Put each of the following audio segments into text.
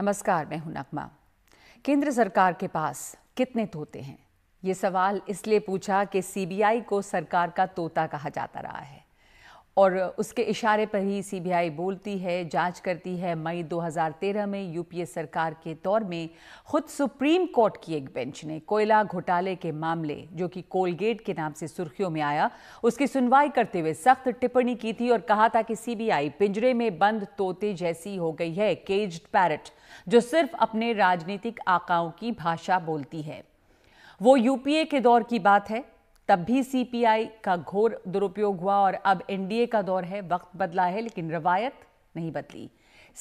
नमस्कार मैं हूं नकमा केंद्र सरकार के पास कितने तोते हैं ये सवाल इसलिए पूछा कि सीबीआई को सरकार का तोता कहा जाता रहा है और उसके इशारे पर ही सीबीआई बोलती है जांच करती है मई 2013 में यूपीए सरकार के दौर में खुद सुप्रीम कोर्ट की एक बेंच ने कोयला घोटाले के मामले जो कि कोलगेट के नाम से सुर्खियों में आया उसकी सुनवाई करते हुए सख्त टिप्पणी की थी और कहा था कि सीबीआई पिंजरे में बंद तोते जैसी हो गई है केज्ड पैरट जो सिर्फ अपने राजनीतिक आकाओं की भाषा बोलती है वो यूपीए के दौर की बात है तब भी सीपीआई का घोर दुरुपयोग हुआ और अब एनडीए का दौर है वक्त बदला है लेकिन रवायत नहीं बदली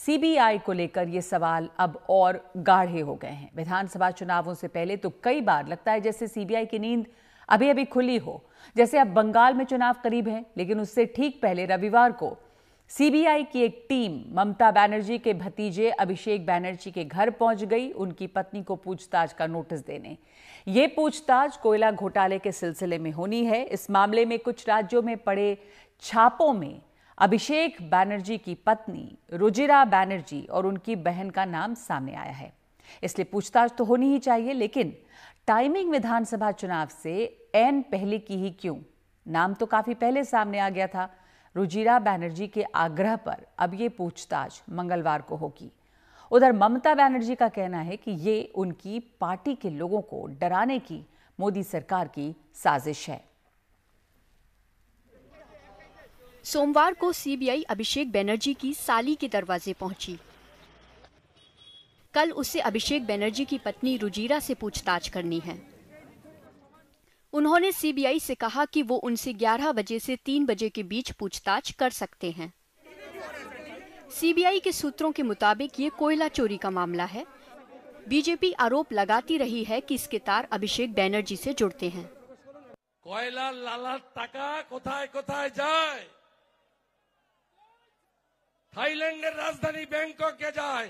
सीबीआई को लेकर ये सवाल अब और गाढ़े हो गए हैं विधानसभा चुनावों से पहले तो कई बार लगता है जैसे सीबीआई की नींद अभी अभी खुली हो जैसे अब बंगाल में चुनाव करीब है लेकिन उससे ठीक पहले रविवार को सीबीआई की एक टीम ममता बैनर्जी के भतीजे अभिषेक बैनर्जी के घर पहुंच गई उनकी पत्नी को पूछताछ का नोटिस देने ये पूछताछ कोयला घोटाले के सिलसिले में होनी है इस मामले में कुछ राज्यों में पड़े छापों में अभिषेक बैनर्जी की पत्नी रुजिरा बैनर्जी और उनकी बहन का नाम सामने आया है इसलिए पूछताछ तो होनी ही चाहिए लेकिन टाइमिंग विधानसभा चुनाव से एन पहले की ही क्यों नाम तो काफी पहले सामने आ गया था रुजीरा बैनर्जी के आग्रह पर अब ये पूछताछ मंगलवार को होगी उधर ममता बैनर्जी का कहना है कि ये उनकी पार्टी के लोगों को डराने की मोदी सरकार की साजिश है सोमवार को सीबीआई अभिषेक बैनर्जी की साली के दरवाजे पहुंची कल उसे अभिषेक बैनर्जी की पत्नी रुजीरा से पूछताछ करनी है उन्होंने सीबीआई से कहा कि वो उनसे 11 बजे से 3 बजे के बीच पूछताछ कर सकते हैं सीबीआई के सूत्रों के मुताबिक ये कोयला चोरी का मामला है बीजेपी आरोप लगाती रही है कि इसके तार अभिषेक बैनर्जी से जुड़ते हैं कोयला लाला লালার টাকা কোথায় जाए थाईलैंड राजधानी बैंकॉक के जाए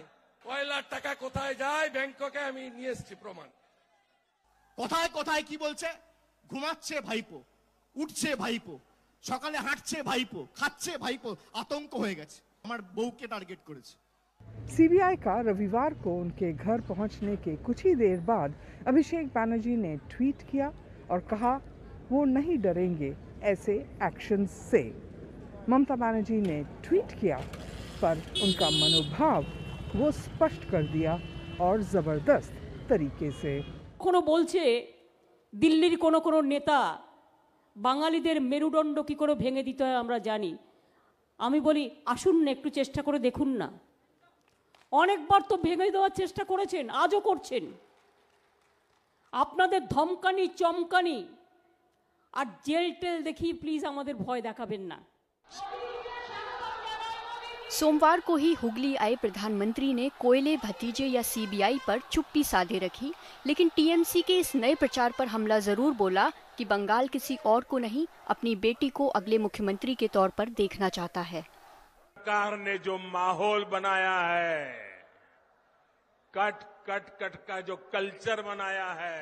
कोयला টাকা কোথায় जाए बैंकॉक के हमें এসছি प्रमाण কোথায় কোথায় की বলছে ঘুমাচ্ছে ভাইপো উঠছে ভাইপো সকালে হাঁটছে ভাইপো খাচ্ছে ভাইপো आतंक হয়ে গেছে আমার বউকে টার্গেট করেছে सीबीआई का रविवार को उनके घर पहुंचने के कुछ ही देर बाद अभिषेक बैनर्जी ने ट्वीट किया और कहा वो नहीं डरेंगे ऐसे एक्शन से ममता बनर्जी ने ट्वीट किया पर उनका मनोभाव वो स्पष्ट कर दिया और ज़बरदस्त तरीके से कोनो बोलचे দিল্লির কোনো কোনো নেতা বাঙালিদের মেরুদণ্ড কী করে ভেঙে দিতে হয় আমরা জানি আমি বলি আসুন না একটু চেষ্টা করে দেখুন না অনেকবার তো ভেঙে দেওয়ার চেষ্টা করেছেন আজও করছেন আপনাদের ধমকানি চমকানি আর জেল টেল দেখি প্লিজ আমাদের ভয় দেখাবেন না सोमवार को ही हुगली आए प्रधानमंत्री ने कोयले भतीजे या सीबीआई पर चुप्पी साधे रखी लेकिन टीएमसी के इस नए प्रचार पर हमला जरूर बोला कि बंगाल किसी और को नहीं अपनी बेटी को अगले मुख्यमंत्री के तौर पर देखना चाहता है सरकार ने जो माहौल बनाया है कट कट कट का जो कल्चर बनाया है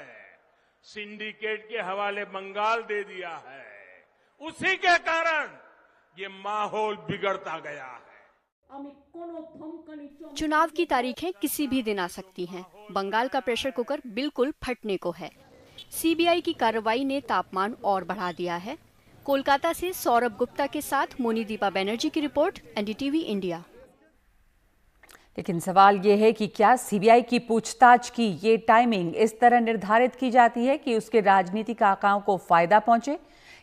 सिंडिकेट के हवाले बंगाल दे दिया है उसी के कारण ये माहौल बिगड़ता गया है चुनाव की तारीखें किसी भी दिन आ सकती हैं बंगाल का प्रेशर कुकर बिल्कुल फटने को है सीबीआई की कार्रवाई ने तापमान और बढ़ा दिया है कोलकाता से सौरभ गुप्ता के साथ मोनी दीपा बैनर्जी की रिपोर्ट एनडीटीवी इंडिया लेकिन सवाल यह है कि क्या सीबीआई की पूछताछ की ये टाइमिंग इस तरह निर्धारित की जाती है कि उसके राजनीतिक आकाओं को फायदा पहुंचे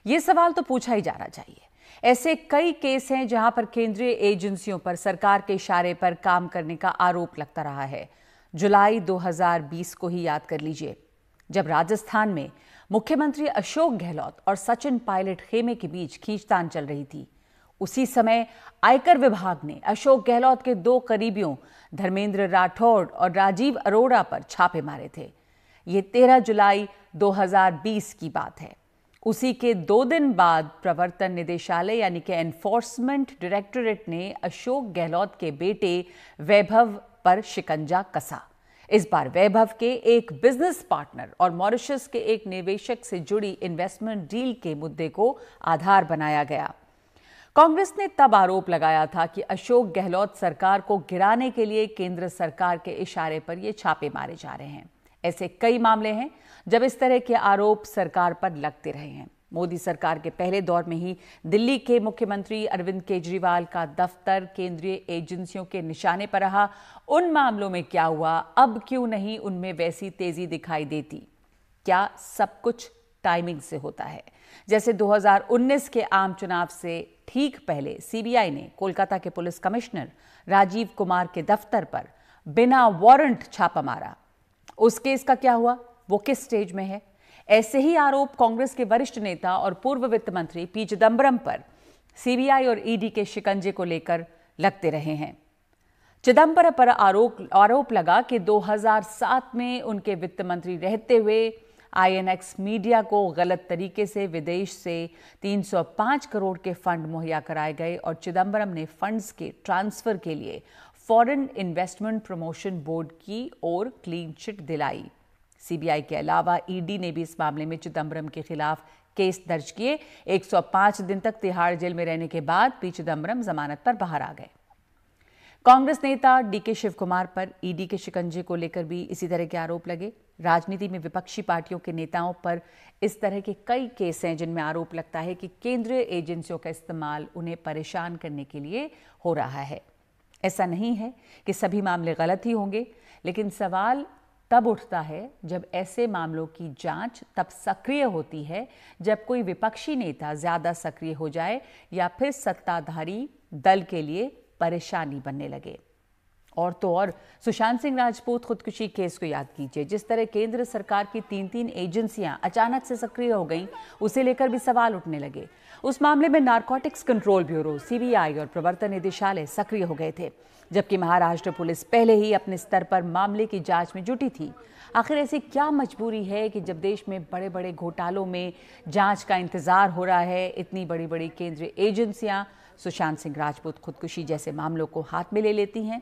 ये सवाल तो पूछा ही जाना चाहिए ऐसे कई केस हैं जहां पर केंद्रीय एजेंसियों पर सरकार के इशारे पर काम करने का आरोप लगता रहा है जुलाई 2020 को ही याद कर लीजिए जब राजस्थान में मुख्यमंत्री अशोक गहलोत और सचिन पायलट खेमे के बीच खींचतान चल रही थी उसी समय आयकर विभाग ने अशोक गहलोत के दो करीबियों धर्मेंद्र राठौड़ और राजीव अरोड़ा पर छापे मारे थे ये तेरह जुलाई 2020 की बात है उसी के दो दिन बाद प्रवर्तन निदेशालय यानी कि एनफोर्समेंट डायरेक्टोरेट ने अशोक गहलोत के बेटे वैभव पर शिकंजा कसा इस बार वैभव के एक बिजनेस पार्टनर और मॉरिशस के एक निवेशक से जुड़ी इन्वेस्टमेंट डील के मुद्दे को आधार बनाया गया कांग्रेस ने तब आरोप लगाया था कि अशोक गहलोत सरकार को गिराने के लिए केंद्र सरकार के इशारे पर ये छापे मारे जा रहे हैं ऐसे कई मामले हैं जब इस तरह के आरोप सरकार पर लगते रहे हैं मोदी सरकार के पहले दौर में ही दिल्ली के मुख्यमंत्री अरविंद केजरीवाल का दफ्तर केंद्रीय एजेंसियों के निशाने पर रहा उन मामलों में क्या हुआ अब क्यों नहीं उनमें वैसी तेजी दिखाई देती क्या सब कुछ टाइमिंग से होता है जैसे 2019 के आम चुनाव से ठीक पहले सीबीआई ने कोलकाता के पुलिस कमिश्नर राजीव कुमार के दफ्तर पर बिना वारंट छापा मारा उस केस का क्या हुआ वो किस स्टेज में है ऐसे ही आरोप कांग्रेस के वरिष्ठ नेता और पूर्व वित्त मंत्री पी चिदम्बरम पर सीबीआई और ईडी के शिकंजे को लेकर लगते रहे हैं चिदम्बरम पर आरोप आरोप लगा कि 2007 में उनके वित्त मंत्री रहते हुए आईएनएक्स मीडिया को गलत तरीके से विदेश से 305 करोड़ के फंड मुहैया कराए गए और चिदम्बरम ने फंड्स के ट्रांसफर के लिए फॉरेन इन्वेस्टमेंट प्रमोशन बोर्ड की ओर क्लीन चिट दिलाई सीबीआई के अलावा ईडी ने भी इस मामले में चिदम्बरम के खिलाफ केस दर्ज किए 105 दिन तक तिहाड़ जेल में रहने के बाद पी चिदम्बरम जमानत पर बाहर आ गए कांग्रेस नेता डीके शिव कुमार पर ईडी के शिकंजे को लेकर भी इसी तरह के आरोप लगे राजनीति में विपक्षी पार्टियों के नेताओं पर इस तरह के कई केस हैं जिनमें आरोप लगता है कि केंद्रीय एजेंसियों का इस्तेमाल उन्हें परेशान करने के लिए हो रहा है ऐसा नहीं है कि सभी मामले गलत ही होंगे लेकिन सवाल तब उठता है जब ऐसे मामलों की जांच तब सक्रिय होती है जब कोई विपक्षी नेता ज़्यादा सक्रिय हो जाए या फिर सत्ताधारी दल के लिए परेशानी बनने लगे और तो और सुशांत सिंह राजपूत खुदकुशी केस को याद कीजिए जिस तरह केंद्र सरकार की तीन तीन एजेंसियां अचानक से सक्रिय हो गईं उसे लेकर भी सवाल उठने लगे उस मामले में नारकोटिक्स कंट्रोल ब्यूरो सीबीआई और प्रवर्तन निदेशालय सक्रिय हो गए थे जबकि महाराष्ट्र पुलिस पहले ही अपने स्तर पर मामले की जांच में जुटी थी आखिर ऐसी क्या मजबूरी है कि जब देश में बड़े बड़े घोटालों में जांच का इंतजार हो रहा है इतनी बड़ी बड़ी केंद्रीय एजेंसियां सुशांत सिंह राजपूत खुदकुशी जैसे मामलों को हाथ में ले लेती हैं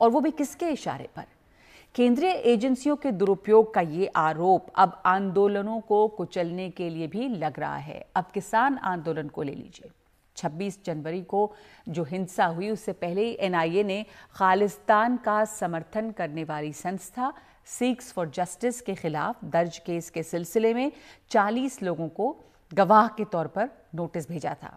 और वो भी किसके इशारे पर केंद्रीय एजेंसियों के दुरुपयोग का ये आरोप अब आंदोलनों को कुचलने के लिए भी लग रहा है अब किसान आंदोलन को ले लीजिए 26 जनवरी को जो हिंसा हुई उससे पहले ही एनआईए ने खालिस्तान का समर्थन करने वाली संस्था सिक्स फॉर जस्टिस के खिलाफ दर्ज केस के सिलसिले में 40 लोगों को गवाह के तौर पर नोटिस भेजा था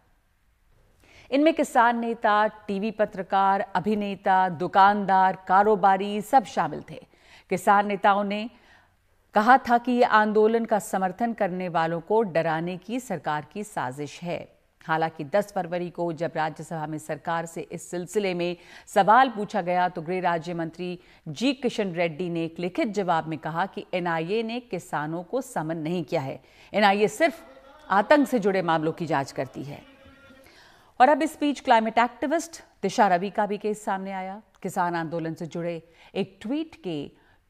इनमें किसान नेता टीवी पत्रकार अभिनेता दुकानदार कारोबारी सब शामिल थे किसान नेताओं ने कहा था कि ये आंदोलन का समर्थन करने वालों को डराने की सरकार की साजिश है हालांकि 10 फरवरी को जब राज्यसभा में सरकार से इस सिलसिले में सवाल पूछा गया तो गृह राज्य मंत्री जी किशन रेड्डी ने एक लिखित जवाब में कहा कि एनआईए ने किसानों को समन नहीं किया है एनआईए सिर्फ आतंक से जुड़े मामलों की जांच करती है और अब इस बीच क्लाइमेट एक्टिविस्ट दिशा रवि का भी केस सामने आया किसान आंदोलन से जुड़े एक ट्वीट के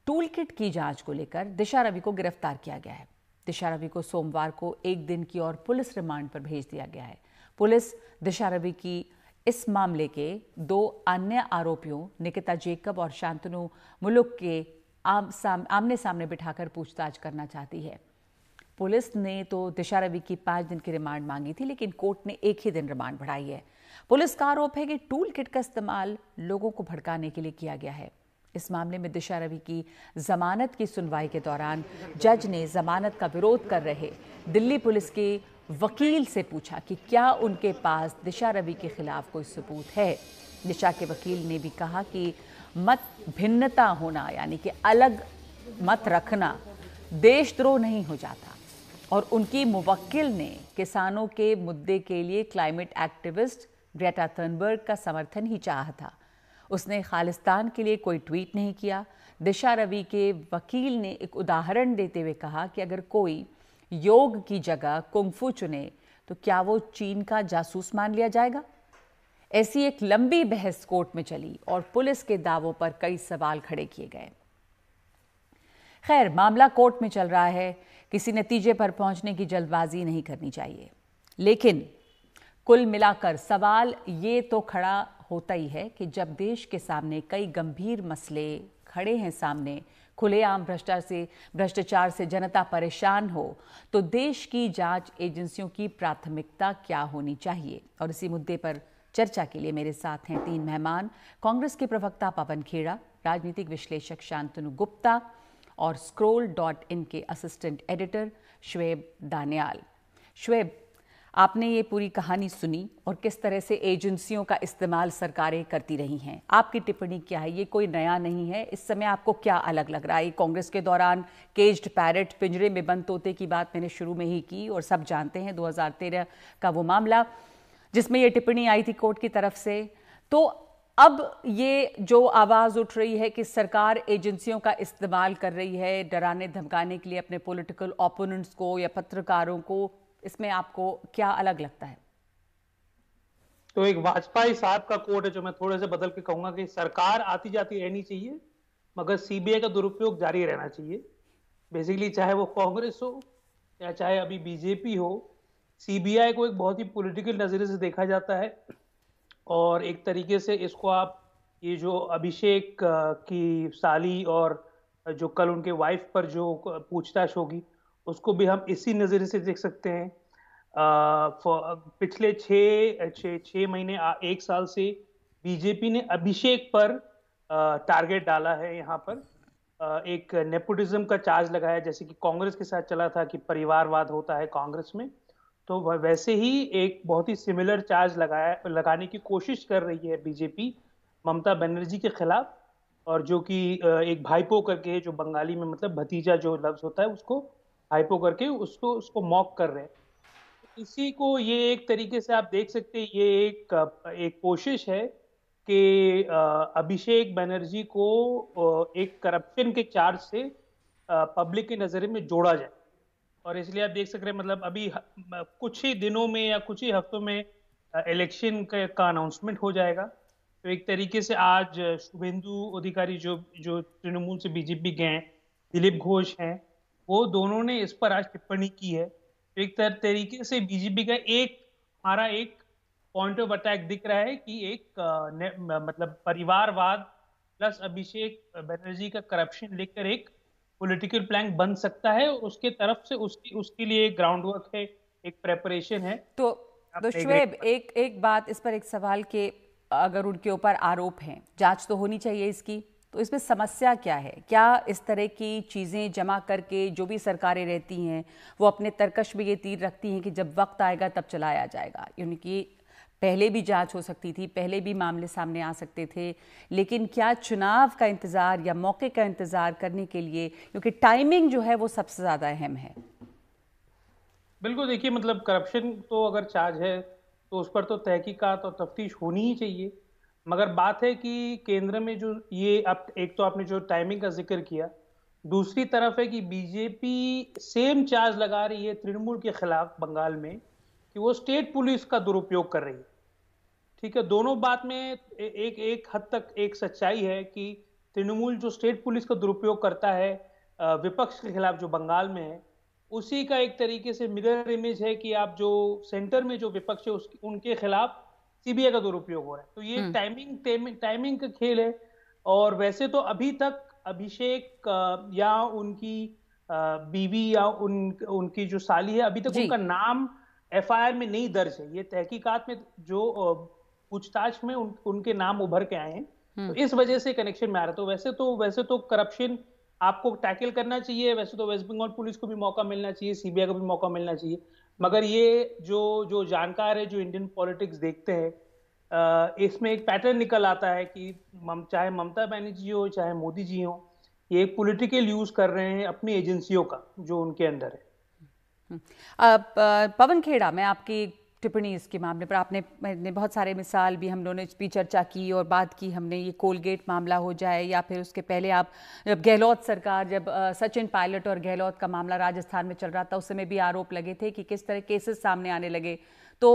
टूल किट की जांच को लेकर दिशा रवि को गिरफ्तार किया गया है दिशा रवि को सोमवार को एक दिन की और पुलिस रिमांड पर भेज दिया गया है पुलिस दिशा रवि की इस मामले के दो अन्य आरोपियों निकिता जेकब और शांतनु मुलुक के आम साम, आमने सामने बिठाकर पूछताछ करना चाहती है पुलिस ने तो दिशा रवि की पाँच दिन की रिमांड मांगी थी लेकिन कोर्ट ने एक ही दिन रिमांड बढ़ाई है पुलिस का आरोप है कि टूल किट का इस्तेमाल लोगों को भड़काने के लिए किया गया है इस मामले में दिशा रवि की जमानत की सुनवाई के दौरान जज ने जमानत का विरोध कर रहे दिल्ली पुलिस के वकील से पूछा कि क्या उनके पास दिशा रवि के खिलाफ कोई सबूत है दिशा के वकील ने भी कहा कि मत भिन्नता होना यानी कि अलग मत रखना देशद्रोह नहीं हो जाता और उनकी मुवक्किल ने किसानों के मुद्दे के लिए क्लाइमेट एक्टिविस्ट ग्रेटा थर्नबर्ग का समर्थन ही चाहा था उसने खालिस्तान के लिए कोई ट्वीट नहीं किया दिशा रवि के वकील ने एक उदाहरण देते हुए कहा कि अगर कोई योग की जगह कुंफू चुने तो क्या वो चीन का जासूस मान लिया जाएगा ऐसी एक लंबी बहस कोर्ट में चली और पुलिस के दावों पर कई सवाल खड़े किए गए खैर मामला कोर्ट में चल रहा है किसी नतीजे पर पहुंचने की जल्दबाजी नहीं करनी चाहिए लेकिन कुल मिलाकर सवाल ये तो खड़ा होता ही है कि जब देश के सामने कई गंभीर मसले खड़े हैं सामने खुलेआम भ्रष्टाचार से भ्रष्टाचार से जनता परेशान हो तो देश की जांच एजेंसियों की प्राथमिकता क्या होनी चाहिए और इसी मुद्दे पर चर्चा के लिए मेरे साथ हैं तीन मेहमान कांग्रेस के प्रवक्ता पवन खेड़ा राजनीतिक विश्लेषक शांतनु गुप्ता और स्क्रोल डॉट इन के असिस्टेंट एडिटर श्वेब दानियाल श्वेब आपने ये पूरी कहानी सुनी और किस तरह से एजेंसियों का इस्तेमाल सरकारें करती रही हैं आपकी टिप्पणी क्या है ये कोई नया नहीं है इस समय आपको क्या अलग लग रहा है कांग्रेस के दौरान केज्ड पैरट पिंजरे में बंद तोते की बात मैंने शुरू में ही की और सब जानते हैं 2013 का वो मामला जिसमें ये टिप्पणी आई थी कोर्ट की तरफ से तो अब ये जो आवाज़ उठ रही है कि सरकार एजेंसियों का इस्तेमाल कर रही है डराने धमकाने के लिए अपने पॉलिटिकल ओपोनेंट्स को या पत्रकारों को इसमें आपको क्या अलग लगता है तो एक वाजपेयी साहब का कोट है जो मैं थोड़े से बदल के कहूंगा कि सरकार आती जाती रहनी चाहिए मगर सीबीआई का दुरुपयोग जारी रहना चाहिए बेसिकली चाहे वो कांग्रेस हो या चाहे अभी बीजेपी हो सीबीआई को एक बहुत ही पॉलिटिकल नज़रिए से देखा जाता है और एक तरीके से इसको आप ये जो अभिषेक की साली और जो कल उनके वाइफ पर जो पूछताछ होगी उसको भी हम इसी नज़र से देख सकते हैं आ, पिछले छः छः महीने आ, एक साल से बीजेपी ने अभिषेक पर टारगेट डाला है यहाँ पर आ, एक नेपोटिज्म का चार्ज लगाया जैसे कि कांग्रेस के साथ चला था कि परिवारवाद होता है कांग्रेस में तो वैसे ही एक बहुत ही सिमिलर चार्ज लगाया लगाने की कोशिश कर रही है बीजेपी ममता बनर्जी के खिलाफ और जो कि एक भाईपो करके जो बंगाली में मतलब भतीजा जो लफ्ज होता है उसको भाईपो करके उसको उसको मॉक कर रहे हैं इसी को ये एक तरीके से आप देख सकते हैं ये एक एक कोशिश है कि अभिषेक बनर्जी को एक करप्शन के चार्ज से पब्लिक की नज़र में जोड़ा जाए और इसलिए आप देख सक रहे हैं मतलब अभी कुछ ही दिनों में या कुछ ही हफ्तों में इलेक्शन का अनाउंसमेंट हो जाएगा तो एक तरीके से आज शुभेंदु अधिकारी जो जो तृणमूल से बीजेपी गए हैं दिलीप घोष हैं वो दोनों ने इस पर आज टिप्पणी की है तो एक तरीके से बीजेपी का एक हमारा एक पॉइंट ऑफ अटैक दिख रहा है कि एक मतलब परिवारवाद प्लस अभिषेक बनर्जी का करप्शन लेकर एक पॉलिटिकल प्लैंक बन सकता है उसके तरफ से उसकी उसके लिए एक ग्राउंड वर्क है एक प्रेपरेशन है तो तो शुएब एक एक बात इस पर एक सवाल के अगर उनके ऊपर आरोप हैं जांच तो होनी चाहिए इसकी तो इसमें समस्या क्या है क्या इस तरह की चीज़ें जमा करके जो भी सरकारें रहती हैं वो अपने तर्कश में ये तीर रखती हैं कि जब वक्त आएगा तब चलाया जाएगा यानी कि पहले भी जांच हो सकती थी पहले भी मामले सामने आ सकते थे लेकिन क्या चुनाव का इंतज़ार या मौके का इंतज़ार करने के लिए क्योंकि टाइमिंग जो है वो सबसे ज़्यादा अहम है बिल्कुल देखिए मतलब करप्शन तो अगर चार्ज है तो उस पर तो तहकीकात और तफ्तीश होनी ही चाहिए मगर बात है कि केंद्र में जो ये अब एक तो आपने जो टाइमिंग का जिक्र किया दूसरी तरफ है कि बीजेपी सेम चार्ज लगा रही है तृणमूल के खिलाफ बंगाल में कि वो स्टेट पुलिस का दुरुपयोग कर रही है ठीक है दोनों बात में एक एक हद तक एक सच्चाई है कि तृणमूल जो स्टेट पुलिस का दुरुपयोग करता है विपक्ष के खिलाफ जो बंगाल में है उसी का एक तरीके से मिरर इमेज है कि आप जो सेंटर में जो विपक्ष है उनके खिलाफ सीबीआई का दुरुपयोग हो रहा है तो ये टाइमिंग हम्म। टाइमिंग का खेल है और वैसे तो अभी तक अभिषेक या उनकी बीवी या उन उनकी जो साली है अभी तक उनका नाम एफआईआर में नहीं दर्ज है ये तहकीकात में जो पूछताछ में उन, उनके नाम उभर के आए हैं हम्म। तो इस वजह से कनेक्शन में आ रहा तो वैसे तो वैसे तो करप्शन आपको टैकल करना चाहिए वैसे तो वेस्ट बंगाल पुलिस को भी मौका मिलना चाहिए सीबीआई को भी मौका मिलना चाहिए मगर ये जो जो जानकार है जो इंडियन पॉलिटिक्स देखते हैं इसमें एक पैटर्न निकल आता है कि मम, चाहे ममता बनर्जी हो चाहे मोदी जी हो ये पॉलिटिकल यूज कर रहे हैं अपनी एजेंसियों का जो उनके अंदर है हम्म। अब पवन खेड़ा मैं आपकी टिप्पणी इसके मामले पर आपने ने बहुत सारे मिसाल भी हम लोगों ने भी चर्चा की और बात की हमने ये कोलगेट मामला हो जाए या फिर उसके पहले आप जब गहलोत सरकार जब सचिन पायलट और गहलोत का मामला राजस्थान में चल रहा था उस समय भी आरोप लगे थे कि किस तरह केसेस सामने आने लगे तो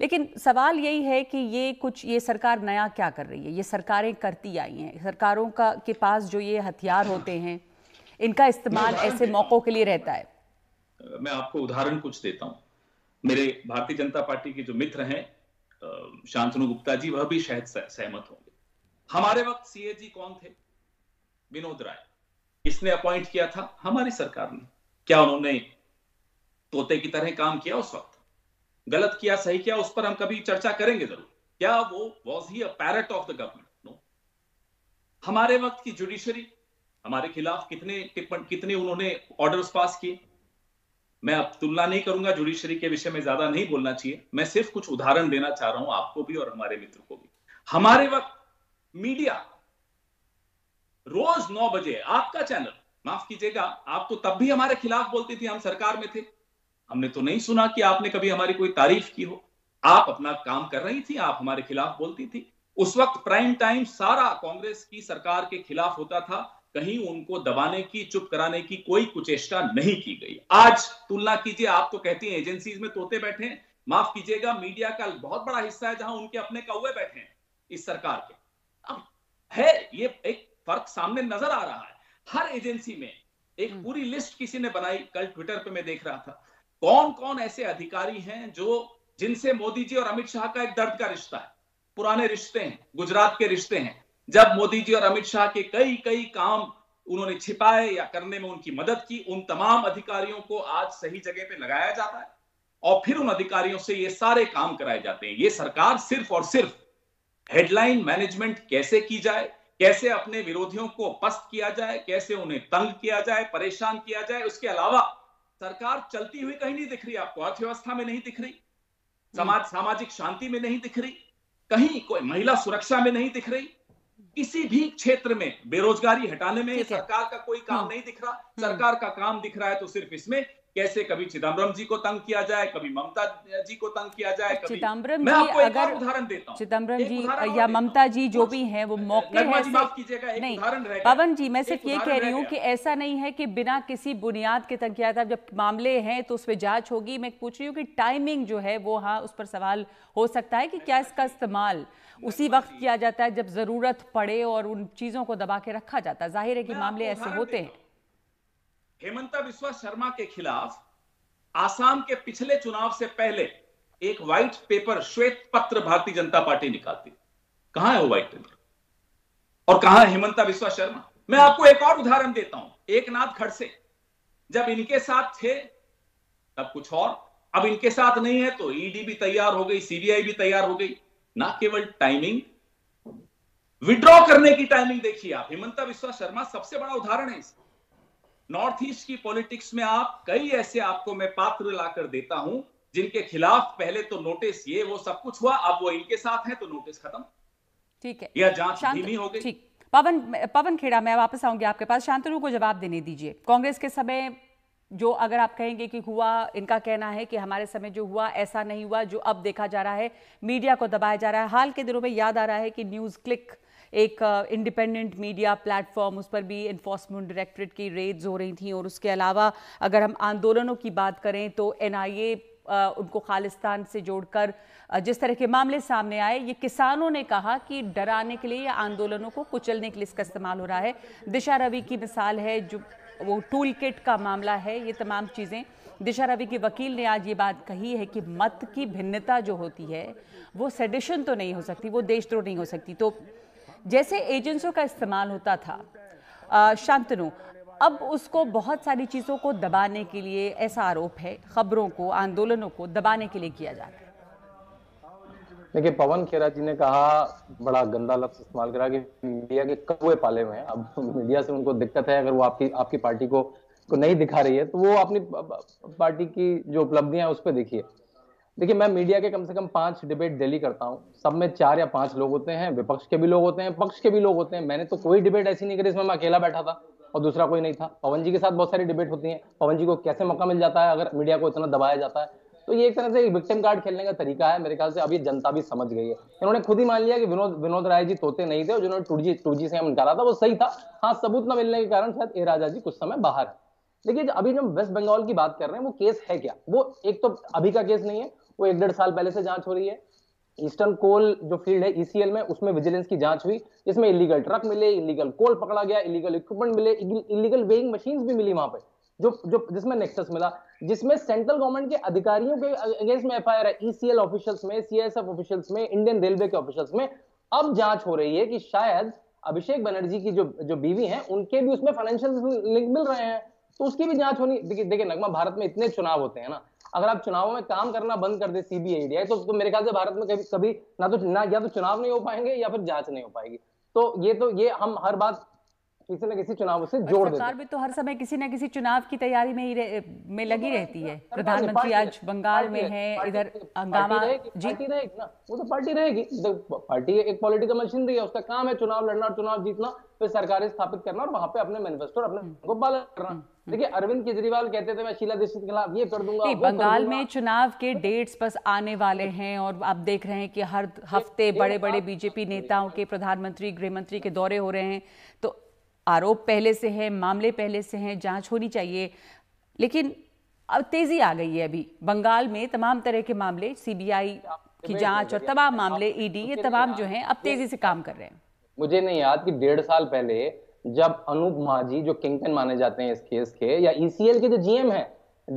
लेकिन सवाल यही है कि ये कुछ ये सरकार नया क्या कर रही है ये सरकारें करती आई हैं सरकारों का के पास जो ये हथियार होते हैं इनका इस्तेमाल ऐसे मौक़ों के लिए रहता है मैं आपको उदाहरण कुछ देता हूँ मेरे भारतीय जनता पार्टी के जो मित्र हैं शांतनु गुप्ता जी वह भी शायद सहमत होंगे हमारे वक्त सीएजी कौन थे विनोद राय किसने अपॉइंट किया था हमारी सरकार ने क्या उन्होंने तोते की तरह काम किया उस वक्त गलत किया सही किया उस पर हम कभी चर्चा करेंगे जरूर क्या वो was he parrot of the government no हमारे वक्त की जुडिशरी हमारे खिलाफ कितने टिप्पण कितने उन्होंने ऑर्डर्स पास किए मैं अब तुलना नहीं करूंगा जुडिशरी के विषय में ज्यादा नहीं बोलना चाहिए मैं सिर्फ कुछ उदाहरण देना चाह रहा हूं आपको भी और हमारे मित्र को भी हमारे वक्त मीडिया रोज नौ बजे आपका चैनल माफ कीजिएगा आप तो तब भी हमारे खिलाफ बोलती थी हम सरकार में थे हमने तो नहीं सुना कि आपने कभी हमारी कोई तारीफ की हो आप अपना काम कर रही थी आप हमारे खिलाफ बोलती थी उस वक्त प्राइम टाइम सारा कांग्रेस की सरकार के खिलाफ होता था कहीं उनको दबाने की चुप कराने की कोई कुचेष्टा नहीं की गई आज तुलना कीजिए आप तो कहती हैं एजेंसीज में तोते बैठे हैं माफ कीजिएगा मीडिया का बहुत बड़ा हिस्सा है जहां उनके अपने कौए बैठे हैं इस सरकार के अब है ये एक फर्क सामने नजर आ रहा है हर एजेंसी में एक हम्म। पूरी लिस्ट किसी ने बनाई कल ट्विटर पे मैं देख रहा था कौन कौन ऐसे अधिकारी हैं जो जिनसे मोदी जी और अमित शाह का एक दर्द का रिश्ता है पुराने रिश्ते हैं गुजरात के रिश्ते हैं जब मोदी जी और अमित शाह के कई कई काम उन्होंने छिपाए या करने में उनकी मदद की उन तमाम अधिकारियों को आज सही जगह पे लगाया जाता है और फिर उन अधिकारियों से ये सारे काम कराए जाते हैं ये सरकार सिर्फ और सिर्फ हेडलाइन मैनेजमेंट कैसे की जाए कैसे अपने विरोधियों को पस्त किया जाए कैसे उन्हें तंग किया जाए परेशान किया जाए उसके अलावा सरकार चलती हुई कहीं नहीं दिख रही आपको अर्थव्यवस्था में नहीं दिख रही समाज सामाजिक शांति में नहीं दिख रही कहीं कोई महिला सुरक्षा में नहीं दिख रही किसी भी क्षेत्र में बेरोजगारी हटाने में सरकार का कोई काम हम्म। नहीं दिख रहा हम्म। सरकार का काम दिख रहा है तो सिर्फ इसमें कैसे कभी चिदम्बरम जी को तंग किया जाए कभी ममता जी को तंग किया जाए चिदम्बरम जी आपको अगर उदाहरण देता हूँ चिदम्बरम जी या ममता जी जो भी हैं वो मौके है माफ कीजिएगा एक उदाहरण पवन जी मैं सिर्फ ये कह रही हूँ कि ऐसा नहीं है कि बिना किसी बुनियाद के तंग किया था जब मामले हैं तो उसपे जांच होगी मैं पूछ रही हूँ कि टाइमिंग जो है वो हाँ उस पर सवाल हो सकता है कि क्या इसका इस्तेमाल उसी वक्त किया जाता है जब जरूरत पड़े और उन चीजों को दबा के रखा जाता है जाहिर है कि मामले ऐसे होते हैं हेमंता विश्वा शर्मा के खिलाफ आसाम के पिछले चुनाव से पहले एक व्हाइट पेपर श्वेत पत्र भारतीय जनता पार्टी निकालती कहां है वो व्हाइट पेपर और कहा है हेमंता विश्वा शर्मा मैं आपको एक और उदाहरण देता हूं एक नाथ खड़से जब इनके साथ थे तब कुछ और अब इनके साथ नहीं है तो ईडी e भी तैयार हो गई सीबीआई भी तैयार हो गई ना केवल टाइमिंग विड्रॉ करने की टाइमिंग देखिए आप हिमंता विश्वा शर्मा सबसे बड़ा उदाहरण है इसका नॉर्थ ईस्ट की पॉलिटिक्स में आप कई ऐसे आपको मैं पात्र लाकर देता हूं जिनके खिलाफ पहले तो नोटिस ये वो सब कुछ हुआ अब वो इनके साथ है तो नोटिस खत्म ठीक है या जांच धीमी हो गई ठीक पवन पवन खेड़ा मैं वापस आऊंगी आपके पास शांतनु को जवाब देने दीजिए कांग्रेस के समय जो अगर आप कहेंगे कि हुआ इनका कहना है कि हमारे समय जो हुआ ऐसा नहीं हुआ जो अब देखा जा रहा है मीडिया को दबाया जा रहा है हाल के दिनों में याद आ रहा है कि न्यूज़ क्लिक एक इंडिपेंडेंट मीडिया प्लेटफॉर्म उस पर भी इन्फोर्समेंट डायरेक्टरेट की रेड्स हो रही थी और उसके अलावा अगर हम आंदोलनों की बात करें तो एन उनको खालिस्तान से जोड़कर जिस तरह के मामले सामने आए ये किसानों ने कहा कि डराने के लिए या आंदोलनों को कुचलने के लिए इसका इस्तेमाल हो रहा है दिशा रवि की मिसाल है जो वो टूल किट का मामला है ये तमाम चीज़ें दिशा रवि के वकील ने आज ये बात कही है कि मत की भिन्नता जो होती है वो सेडिशन तो नहीं हो सकती वो देशद्रोह नहीं हो सकती तो जैसे एजेंसियों का इस्तेमाल होता था शांतनु अब उसको बहुत सारी चीज़ों को दबाने के लिए ऐसा आरोप है खबरों को आंदोलनों को दबाने के लिए किया जाता है देखिए पवन खेरा जी ने कहा बड़ा गंदा लफ्ज इस्तेमाल करा कि मीडिया के कौए पाले हुए हैं अब मीडिया से उनको दिक्कत है अगर वो आपकी आपकी पार्टी को को नहीं दिखा रही है तो वो अपनी पार्टी की जो उपलब्धियां हैं उस पर देखिए देखिए मैं मीडिया के कम से कम पांच डिबेट डेली करता हूँ सब में चार या पांच लोग होते हैं विपक्ष के भी लोग होते हैं पक्ष के भी लोग होते हैं मैंने तो कोई डिबेट ऐसी नहीं करी जिसमें मैं अकेला बैठा था और दूसरा कोई नहीं था पवन जी के साथ बहुत सारी डिबेट होती है पवन जी को कैसे मौका मिल जाता है अगर मीडिया को इतना दबाया जाता है तो ये एक तरह से विक्टिम कार्ड खेलने का तरीका है मेरे ख्याल से अभी जनता भी समझ गई है इन्होंने खुद ही मान लिया कि विनोद विनोद राय जी तोते नहीं थे और जिन्होंने टूजी टूजी से हम निकाला था वो सही था हाँ सबूत न मिलने के कारण शायद ए राजा जी कुछ समय बाहर है देखिए अभी जब वेस्ट बंगाल की बात कर रहे हैं वो केस है क्या वो एक तो अभी का केस नहीं है वो एक डेढ़ साल पहले से जांच हो रही है ईस्टर्न कोल जो फील्ड है ईसीएल e में उसमें विजिलेंस की जांच हुई इसमें इलीगल ट्रक मिले इलीगल कोल पकड़ा गया इलीगल इक्विपमेंट मिले इलीगल वेइंग मशीन भी मिली वहां पर जो जो जिसमें नेक्सस मिला जिसमें सेंट्रल गवर्नमेंट के अधिकारियों के अगेंस्ट में एफ आई आर है ईसीएल e ऑफिशियल्स में सीएसएफ ऑफिशियल्स में इंडियन रेलवे के ऑफिशियल्स में अब जांच हो रही है कि शायद अभिषेक बनर्जी की जो जो बीवी है उनके भी उसमें फाइनेंशियल लिंक मिल रहे हैं तो उसकी भी जांच होनी देखिए देखिए नगमा भारत में इतने चुनाव होते हैं ना अगर आप चुनावों में काम करना बंद कर दे सीबीआई तो, तो मेरे ख्याल से भारत में कभी कभी ना तो ना या तो चुनाव नहीं हो पाएंगे या फिर जांच नहीं हो पाएगी तो ये तो ये हम हर बात किसी न किसी चुनाव से जोड़ सरकार भी तो हर समय किसी न किसी चुनाव की तैयारी में ही रह, में लगी रहती है प्रधानमंत्री आज बंगाल में है इधर हंगामा जीती रहेगी ना वो तो पार्टी रहेगी पार्टी एक पॉलिटिकल मशीनरी है उसका काम है चुनाव लड़ना और चुनाव जीतना फिर सरकारें स्थापित करना और वहां पे अपने मैनिफेस्टो अपने को हम्म। करना हम्म, हम्म। देखिए अरविंद केजरीवाल कहते थे मैं शीला दीक्षित के खिलाफ ये कर दूंगा बंगाल में चुनाव के डेट्स बस आने वाले हैं और आप देख रहे हैं कि हर हफ्ते बड़े बड़े बीजेपी नेताओं के प्रधानमंत्री गृह मंत्री के दौरे हो रहे हैं तो आरोप पहले से है मामले पहले से हैं जांच होनी चाहिए लेकिन अब तेजी आ गई है अभी बंगाल में तमाम तरह के मामले सीबीआई की जांच और तमाम मामले ईडी e ये तमाम जो हैं अब तेजी से काम कर रहे हैं मुझे नहीं याद कि डेढ़ साल पहले जब अनूप माझी जो किंगटन माने जाते हैं इस केस के या ईसीएल e के जो जीएम है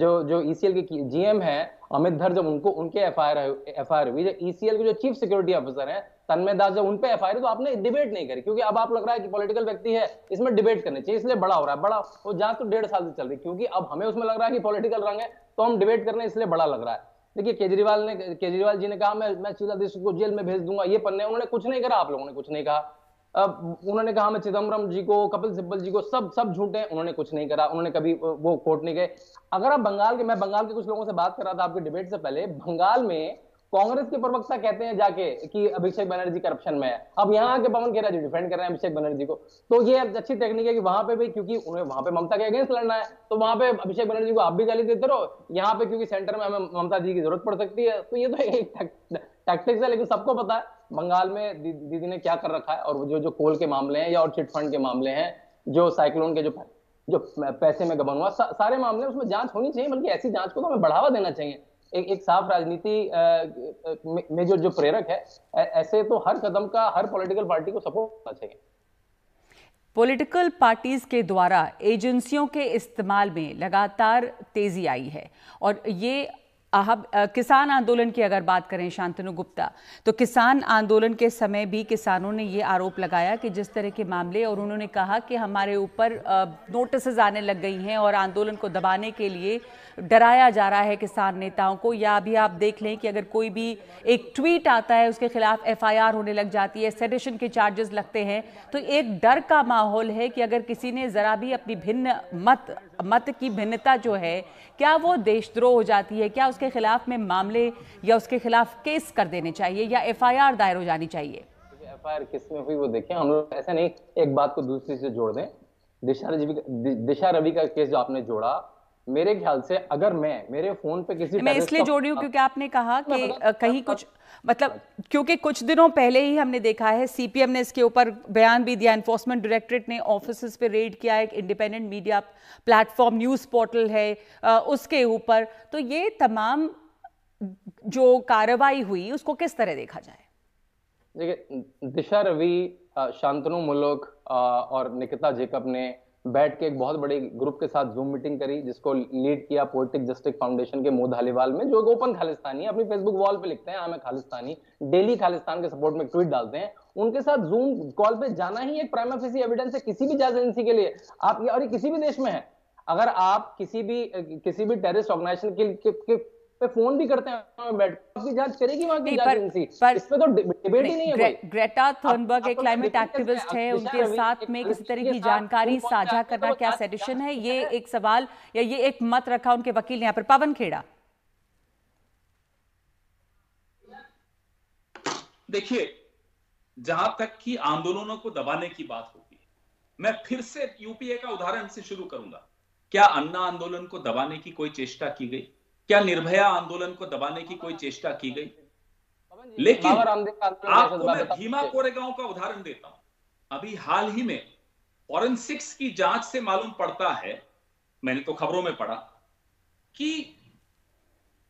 जो जो ईसीएल e के जीएम है अमित धर जब उनको उनके F I R F I R हुई ईसीएल के जो चीफ सिक्योरिटी ऑफिसर हैं तन्मय दास जब उन आई एफ तो आपने डिबेट नहीं करी क्योंकि अब आप लग रहा है कि पॉलिटिकल व्यक्ति है इसमें डिबेट करनी चाहिए इसलिए बड़ा हो रहा है बड़ा वो जांच तो डेढ़ साल से चल रही क्योंकि अब हमें उसमें लग रहा है कि पॉलिटिकल रंग है तो हम डिबेट करने इसलिए बड़ा लग रहा है देखिए केजरीवाल ने केजरीवाल जी ने कहा मैं मैं शीलादीश को जेल में भेज दूंगा ये पन्ने उन्होंने कुछ नहीं करा आप लोगों ने कुछ नहीं कहा अब उन्होंने कहा मैं चिदम्बरम जी को कपिल सिब्बल जी को सब सब झूठे उन्होंने कुछ नहीं करा उन्होंने कभी वो कोर्ट नहीं गए अगर आप बंगाल के मैं बंगाल के कुछ लोगों से बात कर रहा था आपके डिबेट से पहले बंगाल में कांग्रेस के प्रवक्ता कहते हैं जाके कि अभिषेक बनर्जी करप्शन में है अब यहाँ आके पवन खेरा जी डिफेंड कर रहे हैं अभिषेक बनर्जी को तो ये अच्छी टेक्निक है कि वहां पे भी क्योंकि उन्हें वहां पे ममता के अगेंस्ट लड़ना है तो वहां पे अभिषेक बनर्जी को आप भी गाली देते रहो यहाँ पे क्योंकि सेंटर में हमें ममता जी की जरूरत पड़ सकती है तो ये तो एक टैक्टिक्स है लेकिन सबको पता है बंगाल में दीदी ने क्या कर रखा है और जो जो कोल के मामले हैं या और चिट फंड के मामले हैं जो साइक्लोन के जो जो पैसे में गबन हुआ सारे मामले उसमें जांच होनी चाहिए बल्कि ऐसी जांच को तो हमें बढ़ावा देना चाहिए एक एक साफ राजनीति में जो जो प्रेरक है ऐसे तो हर कदम का हर पॉलिटिकल पार्टी को सपोर्ट करना चाहिए पॉलिटिकल पार्टीज के द्वारा एजेंसियों के इस्तेमाल में लगातार तेजी आई है और ये अब किसान आंदोलन की अगर बात करें शांतनु गुप्ता तो किसान आंदोलन के समय भी किसानों ने ये आरोप लगाया कि जिस तरह के मामले और उन्होंने कहा कि हमारे ऊपर नोटिस आने लग गई हैं और आंदोलन को दबाने के लिए डराया जा रहा है किसान नेताओं को या अभी आप देख लें कि अगर कोई भी एक ट्वीट आता है उसके खिलाफ एफआईआर होने लग जाती है सेडिशन के चार्जेस लगते हैं तो एक डर का माहौल है कि अगर किसी ने ज़रा भी अपनी भिन्न मत मत की भिन्नता जो है क्या वो देशद्रोह हो जाती है क्या उसके खिलाफ में मामले या उसके खिलाफ केस कर देने चाहिए या एफ दायर हो जानी चाहिए एफ आई किस में हुई वो देखें हम लोग ऐसा नहीं एक बात को दूसरी से जोड़ दें दिशा रवि दिशा रवि का केस जो आपने जोड़ा मेरे ख्याल से अगर मैं मेरे फोन पे किसी मैं इसलिए जोड़ रही हूँ क्योंकि आपने कहा कि कहीं हाँ। कुछ मतलब क्योंकि कुछ दिनों पहले ही हमने देखा है सीपीएम ने इसके ऊपर बयान भी दिया एनफोर्समेंट डायरेक्टरेट ने ऑफिस पे रेड किया एक independent media platform news portal है उसके ऊपर तो ये तमाम जो कार्रवाई हुई उसको किस तरह देखा जाए देखिए दिशा रवि शांतनु मुल्क और निकिता जेकब ने बैठ के एक बहुत बड़े ग्रुप के साथ जूम मीटिंग करी जिसको लीड किया पोलिटिक जस्टिस फाउंडेशन के मोद हालीवाल में जो एक ओपन खालिस्तानी अपनी फेसबुक वॉल पे लिखते हैं हाँ मैं खालिस्तानी डेली खालिस्तान के सपोर्ट में ट्वीट डालते हैं उनके साथ जूम कॉल पे जाना ही एक प्राइम ऑफिसी एविडेंस है किसी भी जांच एजेंसी के लिए आप और ये किसी भी देश में है अगर आप किसी भी किसी भी टेररिस्ट ऑर्गेनाइजेशन के, के, के पे फोन भी करते हैं बैठ आपकी जांच करेगी वहां की जांच एजेंसी इस तो डिबेट ही नहीं है ग्रेटा थर्नबर्ग एक क्लाइमेट एक्टिविस्ट है उनके साथ में किसी तरह की जानकारी साझा करना क्या सेडिशन है ये एक सवाल या ये एक मत रखा उनके वकील ने यहाँ पर पवन खेड़ा देखिए जहां तक कि आंदोलनों को दबाने की बात होती है मैं फिर से यूपीए का उदाहरण से शुरू करूंगा क्या अन्ना आंदोलन को दबाने की कोई चेष्टा की गई क्या निर्भया आंदोलन को दबाने की कोई चेष्टा की गई लेकिन आपको मैं भीमा कोरेगांव का उदाहरण देता हूं अभी हाल ही में फॉरेंसिक्स की जांच से मालूम पड़ता है मैंने तो खबरों में पढ़ा कि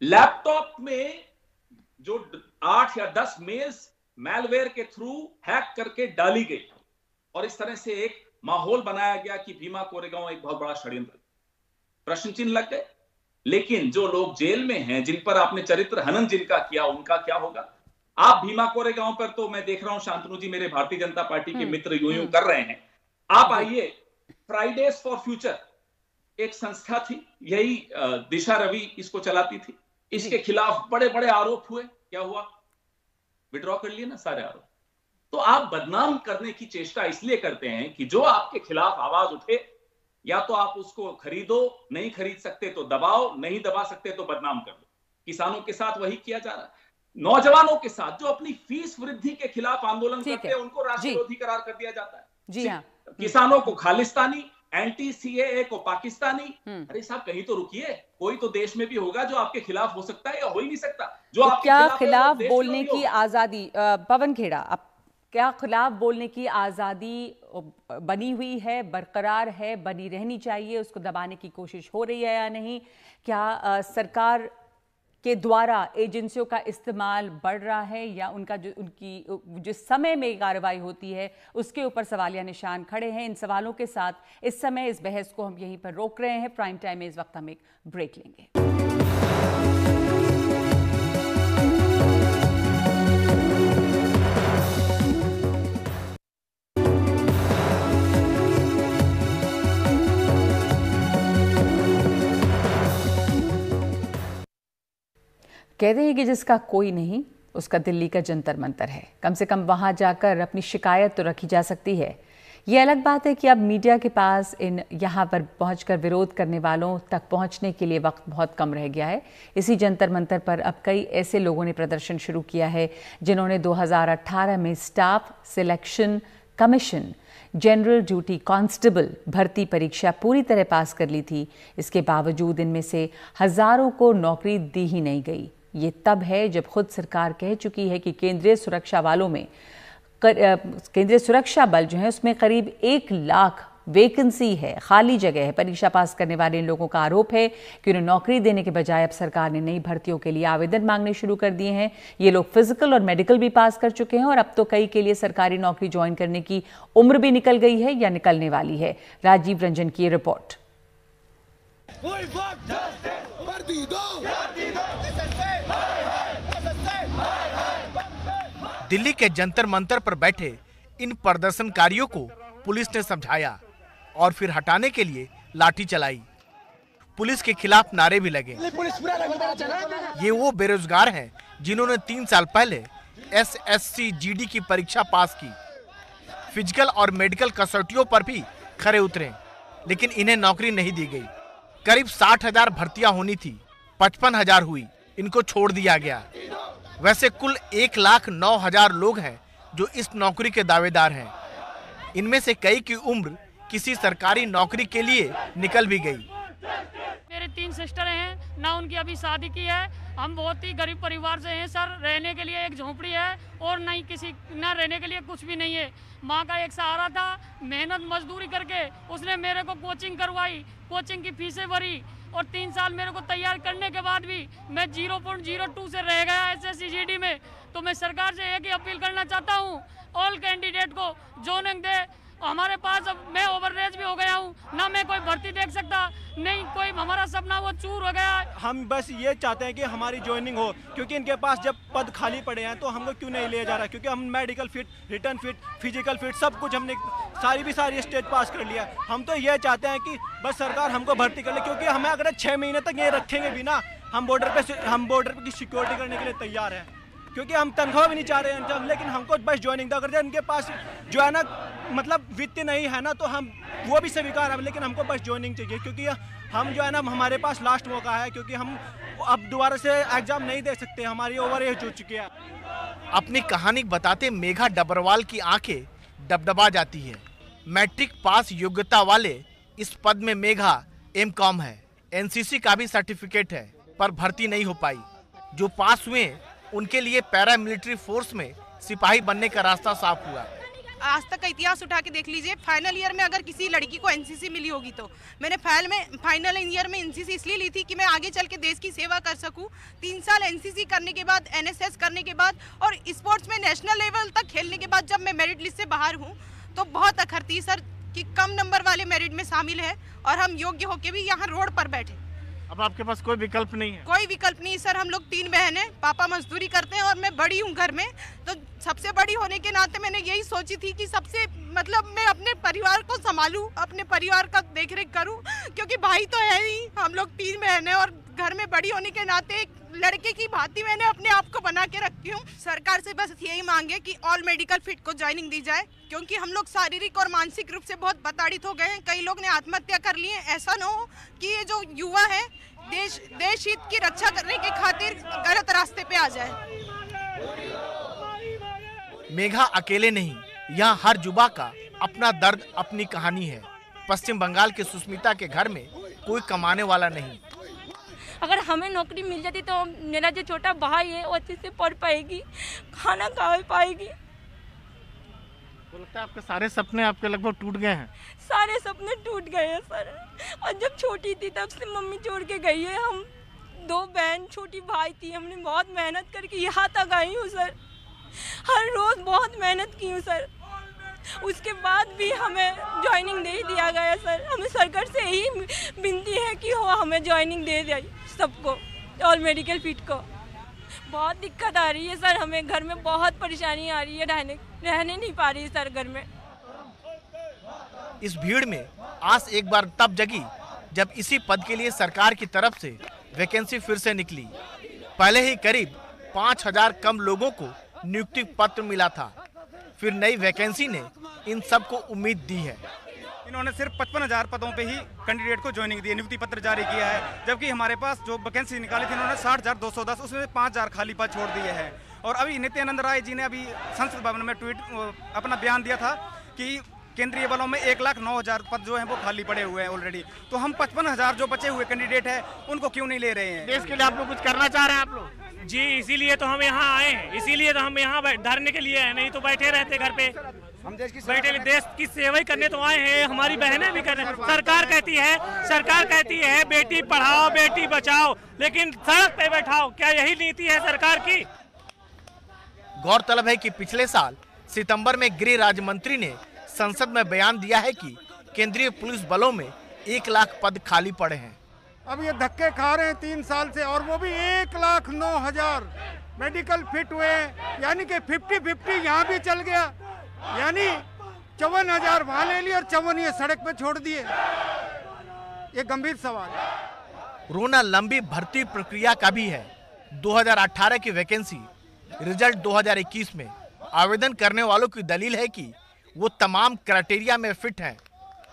लैपटॉप में जो आठ या दस मेल्स मेलवेयर के थ्रू हैक करके डाली गई और इस तरह से एक माहौल बनाया गया कि भीमा कोरेगांव एक बहुत बड़ा षड्यंत्र प्रश्न चिन्ह लग गए लेकिन जो लोग जेल में हैं जिन पर आपने चरित्र हनन जिनका किया उनका क्या होगा आप भीमा कोरे गांव पर तो मैं देख रहा हूं शांतनु जी मेरे भारतीय जनता पार्टी के हम्म, मित्र यूं यूं हम्म। कर रहे हैं आप आइए फ्राइडेज फॉर फ्यूचर एक संस्था थी यही दिशा रवि इसको चलाती थी इसके खिलाफ बड़े बड़े आरोप हुए क्या हुआ विड्रॉ कर लिए ना सारे आरोप तो आप बदनाम करने की चेष्टा इसलिए करते हैं कि जो आपके खिलाफ आवाज उठे या तो आप उसको खरीदो नहीं खरीद सकते तो दबाओ नहीं दबा सकते तो बदनाम कर दो किसानों के साथ वही किया जा रहा है नौजवानों के साथ जो अपनी फीस वृद्धि के खिलाफ आंदोलन करते हैं उनको राष्ट्रविरोधी करार कर दिया जाता है जी हाँ किसानों को खालिस्तानी एंटी सीएए को पाकिस्तानी हम्म। अरे साहब कहीं तो रुकिए कोई तो देश में भी होगा जो आपके खिलाफ हो सकता है या हो ही नहीं सकता जो तो आपके क्या खिलाफ, खिलाफ बोलने की आजादी पवन खेड़ा आप क्या खिलाफ बोलने की आज़ादी बनी हुई है बरकरार है बनी रहनी चाहिए उसको दबाने की कोशिश हो रही है या नहीं क्या आ, सरकार के द्वारा एजेंसियों का इस्तेमाल बढ़ रहा है या उनका जो उनकी जिस समय में कार्रवाई होती है उसके ऊपर सवालिया निशान खड़े हैं इन सवालों के साथ इस समय इस बहस को हम यहीं पर रोक रहे हैं प्राइम टाइम में इस वक्त हम एक ब्रेक लेंगे कहते हैं कि जिसका कोई नहीं उसका दिल्ली का जंतर मंतर है कम से कम वहाँ जाकर अपनी शिकायत तो रखी जा सकती है ये अलग बात है कि अब मीडिया के पास इन यहाँ पर पहुंचकर विरोध करने वालों तक पहुंचने के लिए वक्त बहुत कम रह गया है इसी जंतर मंतर पर अब कई ऐसे लोगों ने प्रदर्शन शुरू किया है जिन्होंने 2018 में staff selection commission general duty constable भर्ती परीक्षा पूरी तरह पास कर ली थी इसके बावजूद इनमें से हजारों को नौकरी दी ही नहीं गई ये तब है जब खुद सरकार कह चुकी है कि केंद्रीय सुरक्षा वालों में केंद्रीय सुरक्षा बल जो है उसमें करीब एक लाख वेकेंसी है खाली जगह है परीक्षा पास करने वाले इन लोगों का आरोप है कि उन्हें नौकरी देने के बजाय अब सरकार ने नई भर्तियों के लिए आवेदन मांगने शुरू कर दिए हैं ये लोग फिजिकल और मेडिकल भी पास कर चुके हैं और अब तो कई के लिए सरकारी नौकरी ज्वाइन करने की उम्र भी निकल गई है या निकलने वाली है राजीव रंजन की रिपोर्ट दिल्ली के जंतर मंतर पर बैठे इन प्रदर्शनकारियों को पुलिस ने समझाया और फिर हटाने के लिए लाठी चलाई पुलिस के खिलाफ नारे भी लगे ये वो बेरोजगार हैं जिन्होंने तीन साल पहले एस एस जीडी की परीक्षा पास की फिजिकल और मेडिकल कसौटियों पर भी खरे उतरे लेकिन इन्हें नौकरी नहीं दी गई करीब साठ हजार भर्तियां होनी थी पचपन हजार हुई इनको छोड़ दिया गया वैसे कुल एक लाख नौ हजार लोग हैं जो इस नौकरी के दावेदार हैं इनमें से कई की उम्र किसी सरकारी नौकरी के लिए निकल भी गई मेरे तीन सिस्टर हैं ना उनकी अभी शादी की है हम बहुत ही गरीब परिवार से हैं सर रहने के लिए एक झोपड़ी है और न ही किसी न रहने के लिए कुछ भी नहीं है माँ का एक सहारा था मेहनत मजदूरी करके उसने मेरे को कोचिंग करवाई कोचिंग की फीसें भरी और तीन साल मेरे को तैयार करने के बाद भी मैं जीरो पॉइंट जीरो टू से रह गया एस एस में तो मैं सरकार से एक ही अपील करना चाहता हूँ ऑल कैंडिडेट को जोनिंग दे हमारे पास अब मैं ओवररेज भी हो गया हूँ ना मैं कोई भर्ती देख सकता नहीं कोई हमारा सपना वो चूर हो गया हम बस ये चाहते हैं कि हमारी ज्वाइनिंग हो क्योंकि इनके पास जब पद खाली पड़े हैं तो हमको क्यों नहीं लिया जा रहा क्योंकि हम medical fit written fit physical fit सब कुछ हमने सारी भी सारी स्टेज पास कर लिया हम तो ये चाहते हैं कि बस सरकार हमको भर्ती कर ले क्योंकि हमें अगर छः महीने तक ये रखेंगे भी ना हम बॉर्डर पे हम बॉर्डर की सिक्योरिटी करने के लिए तैयार हैं क्योंकि हम तनख्वाह भी नहीं चाह रहे हैं लेकिन हमको बस ज्वाइनिंग करते हैं उनके पास जो है ना मतलब वित्त नहीं है ना तो हम वो भी स्वीकार है लेकिन हमको बस ज्वाइनिंग चाहिए क्योंकि हम जो है ना हमारे पास लास्ट मौका है क्योंकि हम अब दोबारा से एग्जाम नहीं दे सकते हमारी ओवर एज हो चुकी है अपनी कहानी बताते मेघा डबरवाल की आंखें डबडबा जाती है मैट्रिक पास योग्यता वाले इस पद में मेघा एम कॉम है एनसीसी का भी सर्टिफिकेट है पर भर्ती नहीं हो पाई जो पास हुए उनके लिए पैरामिलिट्री फोर्स में सिपाही बनने का रास्ता साफ हुआ आज तक का इतिहास उठा के देख लीजिए फाइनल ईयर में अगर किसी लड़की को एनसीसी मिली होगी तो मैंने फाइल में फाइनल ईयर में एनसीसी इसलिए ली थी कि मैं आगे चल के देश की सेवा कर सकूं तीन साल एनसीसी करने के बाद एनएसएस करने के बाद और स्पोर्ट्स में नेशनल लेवल तक खेलने के बाद जब मैं मेरिट लिस्ट से बाहर हूँ तो बहुत अखरती सर कि कम नंबर वाले मेरिट में शामिल है और हम योग्य होकर भी यहाँ रोड पर बैठे अब आपके पास कोई विकल्प नहीं है कोई विकल्प नहीं सर हम लोग तीन बहन है पापा मजदूरी करते हैं और मैं बड़ी हूँ घर में तो सबसे बड़ी होने के नाते मैंने यही सोची थी कि सबसे मतलब मैं अपने परिवार को संभालूँ अपने परिवार का देख रेख करूँ क्योंकि भाई तो है ही हम लोग तीन बहन है और घर में बड़ी होने के नाते एक लड़के की भांति मैंने अपने आप को बना के रखती हूँ सरकार से बस यही मांगे कि ऑल मेडिकल फिट को ज्वाइनिंग दी जाए क्योंकि हम लोग शारीरिक और मानसिक रूप से बहुत बताड़ित हो गए हैं कई लोग ने आत्महत्या कर ली है ऐसा ना हो कि ये जो युवा है देश देश हित की रक्षा करने के खातिर गलत रास्ते पे आ जाए मेघा अकेले नहीं यहाँ हर युवा का अपना दर्द अपनी कहानी है पश्चिम बंगाल के सुष्मिता के घर में कोई कमाने वाला नहीं अगर हमें नौकरी मिल जाती तो मेरा जो छोटा भाई है वो अच्छे से पढ़ पाएगी खाना खा पाएगी तो लगता है आपके सारे सपने आपके लगभग टूट गए हैं सारे सपने टूट गए हैं सर और जब छोटी थी तब से मम्मी छोड़ के गई है हम दो बहन छोटी भाई थी हमने बहुत मेहनत करके यहाँ तक आई हूँ सर हर रोज़ बहुत मेहनत की हूँ सर उसके बाद भी हमें ज्वाइनिंग नहीं दिया गया सर हमें सरकार से यही विनती है कि हो हमें ज्वाइनिंग दे दे सबको और मेडिकल फीट को बहुत दिक्कत आ रही है सर हमें घर में बहुत परेशानी आ रही है रहने रहने नहीं पा रही है सर घर में इस भीड़ में आस एक बार तब जगी जब इसी पद के लिए सरकार की तरफ से वैकेंसी फिर से निकली पहले ही करीब पाँच हजार कम लोगों को नियुक्ति पत्र मिला था फिर नई वैकेंसी ने इन सबको उम्मीद दी है इन्होंने सिर्फ पचपन हज़ार पदों पे ही कैंडिडेट को ज्वाइनिंग दी नियुक्ति पत्र जारी किया है जबकि हमारे पास जो वैकेंसी निकाली थी इन्होंने साठ हज़ार दो सौ दस उसमें पाँच हज़ार खाली पद छोड़ दिए हैं और अभी नित्यानंद राय जी ने अभी संसद भवन में ट्वीट अपना बयान दिया था कि केंद्रीय बलों में एक लाख नौ हज़ार पद जो है वो खाली पड़े हुए हैं ऑलरेडी तो हम पचपन हज़ार जो बचे हुए कैंडिडेट है उनको क्यों नहीं ले रहे हैं देश के लिए आप लोग कुछ करना चाह रहे हैं आप लोग जी इसीलिए तो हम यहाँ आए हैं इसीलिए तो हम यहाँ धरने के लिए आए नहीं तो बैठे रहते घर पे हम देश की बैठे देश की सेवा ही करने तो आए हैं हमारी बहनें भी कर रहे हैं सरकार कहती है सरकार कहती है बेटी पढ़ाओ बेटी बचाओ लेकिन सड़क पे बैठाओ क्या यही नीति है सरकार की गौरतलब है कि पिछले साल सितंबर में गृह राज्य मंत्री ने संसद में बयान दिया है कि केंद्रीय पुलिस बलों में एक लाख पद खाली पड़े हैं अब ये धक्के खा रहे हैं तीन साल से और वो भी एक लाख नौ हजार मेडिकल फिट हुए यानी कि फिफ्टी फिफ्टी यहाँ भी चल गया यानी चौवन हजार वहाँ ले लिए और चौवन ये सड़क पे छोड़ दिए ये गंभीर सवाल है रोना लंबी भर्ती प्रक्रिया का भी है 2018 की वैकेंसी रिजल्ट 2021 में आवेदन करने वालों की दलील है कि वो तमाम क्राइटेरिया में फिट हैं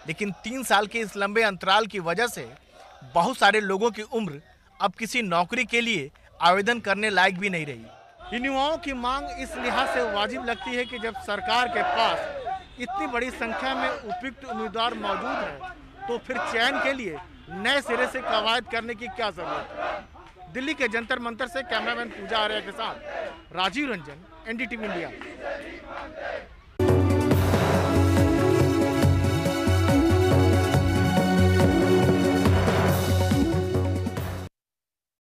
लेकिन तीन साल के इस लंबे अंतराल की वजह से बहुत सारे लोगों की उम्र अब किसी नौकरी के लिए आवेदन करने लायक भी नहीं रही इन युवाओं की मांग इस लिहाज से वाजिब लगती है कि जब सरकार के पास इतनी बड़ी संख्या में उपयुक्त उम्मीदवार मौजूद है तो फिर चयन के लिए नए सिरे से कवायद करने की क्या जरूरत है दिल्ली के जंतर मंतर से कैमरामैन पूजा आर्या के साथ राजीव रंजन एनडीटीवी इंडिया